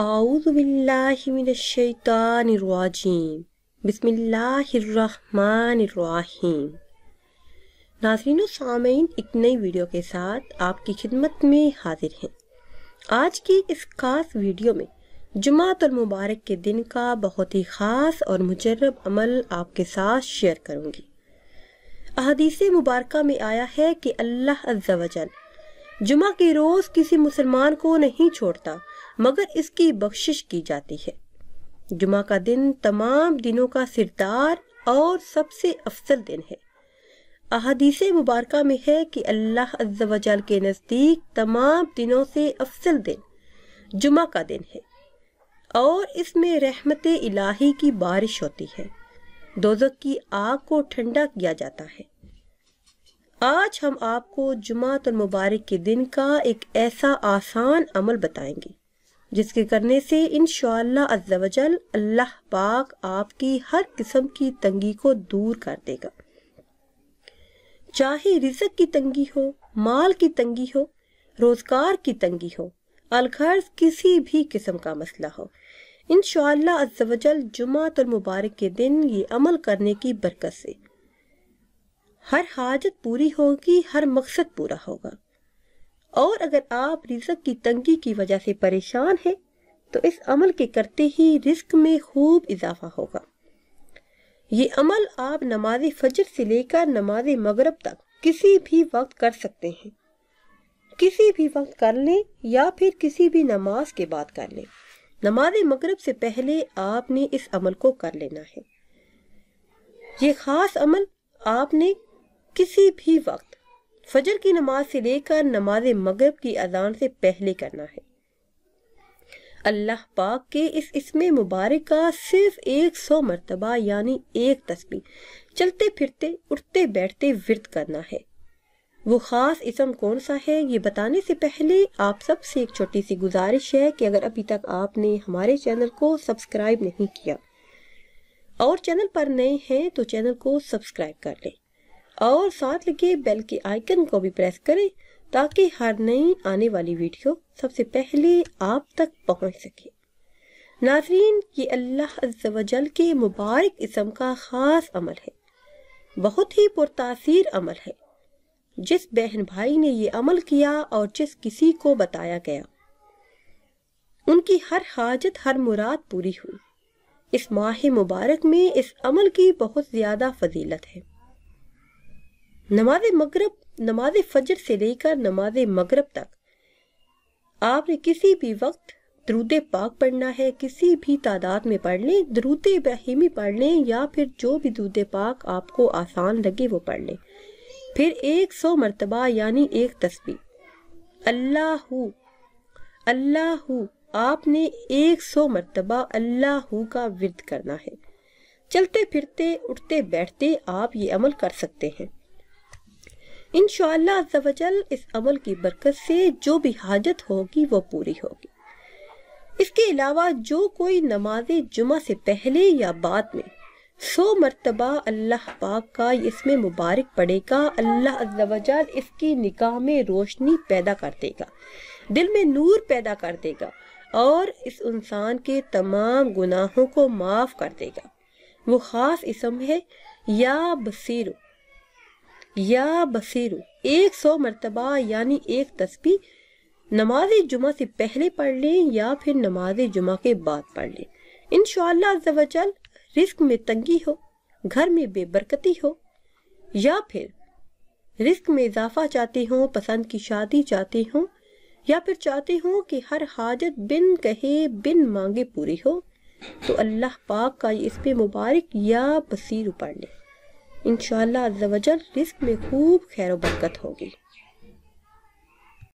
أعوذ بالله من الشيطان الرجيम بسم الله الرحمन الرحیم नाजरीन सामीन एक नई वीडियो के साथ आपकी खिदमत में हाजिर हैं आज की इस खास वीडियो में जुमात और मुबारक के दिन का बहुत ही ख़ास और मुजरब अमल आपके साथ शेयर करूंगी अहदीस मुबारक में आया है कि अल्लाह जुमा के रोज़ किसी मुसलमान को नहीं छोड़ता मगर इसकी बख्शिश की जाती है जुमा का दिन तमाम दिनों का सिरदार और सबसे अफसल दिन है अहदीस मुबारक में है कि अल्लाह अज्जवजल के नज़दीक तमाम दिनों से अफसल दिन जुमा का दिन है और इसमें रहमत इलाही की बारिश होती है दोजक की आग को ठंडा किया जाता है आज हम आपको जुमातुल मुबारक के दिन का एक ऐसा आसान अमल बताएंगे जिसके करने से इन अल्लाह पाक आपकी हर किस्म की तंगी को दूर कर देगा चाहे रिजक की तंगी हो माल की तंगी हो रोजगार की तंगी हो अलखर्ज किसी भी किस्म का मसला हो इन जुमात और मुबारक के दिन ये अमल करने की बरकत से हर हाजत पूरी होगी हर मकसद पूरा होगा और अगर आप रिजक की तंगी की वजह से परेशान हैं तो इस अमल के करते ही रिस्क में खूब इजाफा होगा ये अमल आप नमाज फजर से लेकर नमाज मगरब तक किसी भी वक्त कर सकते हैं किसी भी वक्त कर लें या फिर किसी भी नमाज के बाद कर लें नमाज मगरब से पहले आपने इस अमल को कर लेना है ये ख़ास अमल आपने किसी भी वक्त फजर की नमाज से लेकर नमाज मगरब की अजान से पहले करना है अल्लाह पाक के इस इसमें मुबारक का सिर्फ एक सौ मरतबा यानी एक तस्वीर चलते फिरते उठते बैठते विरत करना है वो ख़ास इसम कौन सा है ये बताने से पहले आप सब से एक छोटी सी गुजारिश है कि अगर अभी तक आपने हमारे चैनल को सब्सक्राइब नहीं किया और चैनल पर नए हैं तो चैनल को सब्सक्राइब कर लें और साथ लगे बेल के आइकन को भी प्रेस करें ताकि हर नई आने वाली वीडियो सबसे पहले आप तक पहुंच सके नाजरीन ये अल्लाह वजल के मुबारक इसम का ख़ास अमल है बहुत ही पुरतासीर अमल है जिस बहन भाई ने ये अमल किया और जिस किसी को बताया गया उनकी हर हाजत हर मुराद पूरी हुई इस माह मुबारक में इस अमल की बहुत ज़्यादा फजीलत है नमाज मगरब नमाज फजर से लेकर नमाज मगरब तक आपने किसी भी वक्त दरूद पाक पढ़ना है किसी भी तादाद में पढ़ लें दरूद बहिमी पढ़ लें या फिर जो भी दरूद पाक आपको आसान लगे वो पढ़ लें फिर एक सौ मरतबा यानी एक तस्वीर अल्लाह अल्लाह आपने एक सौ मरतबा अल्लाह का विरद करना है चलते फिरते उठते बैठते आप ये अमल कर सकते हैं इन शजल इस अमल की बरकत से जो भी हाजत होगी वो पूरी होगी इसके अलावा जो कोई नमाज जुमा से पहले या बाद में सो मरतबा अल्लाह पाक का इसमें मुबारक पड़ेगा अल्लाह अजल इसकी निकाह में रोशनी पैदा कर देगा दिल में नूर पैदा कर देगा और इस इंसान के तमाम गुनाहों को माफ़ कर देगा वो ख़ास इसम है या बसीरू या बसीरू एक सौ मरतबा यानी एक तस्वीर नमाज जुमा से पहले पढ़ लें या फिर नमाज जुमा के बाद पढ़ लें इन शजल रिस्क में तंगी हो घर में बेबरकती हो या फिर रिस्क में इजाफा चाहते हो पसंद की शादी चाहते हो या फिर चाहते हूँ कि हर हाजत बिन कहे बिन मांगे पूरी हो तो अल्लाह पाक का इस पे मुबारक या बसीरू पढ़ लें इन रिस्क में खूब खैर बरकत होगी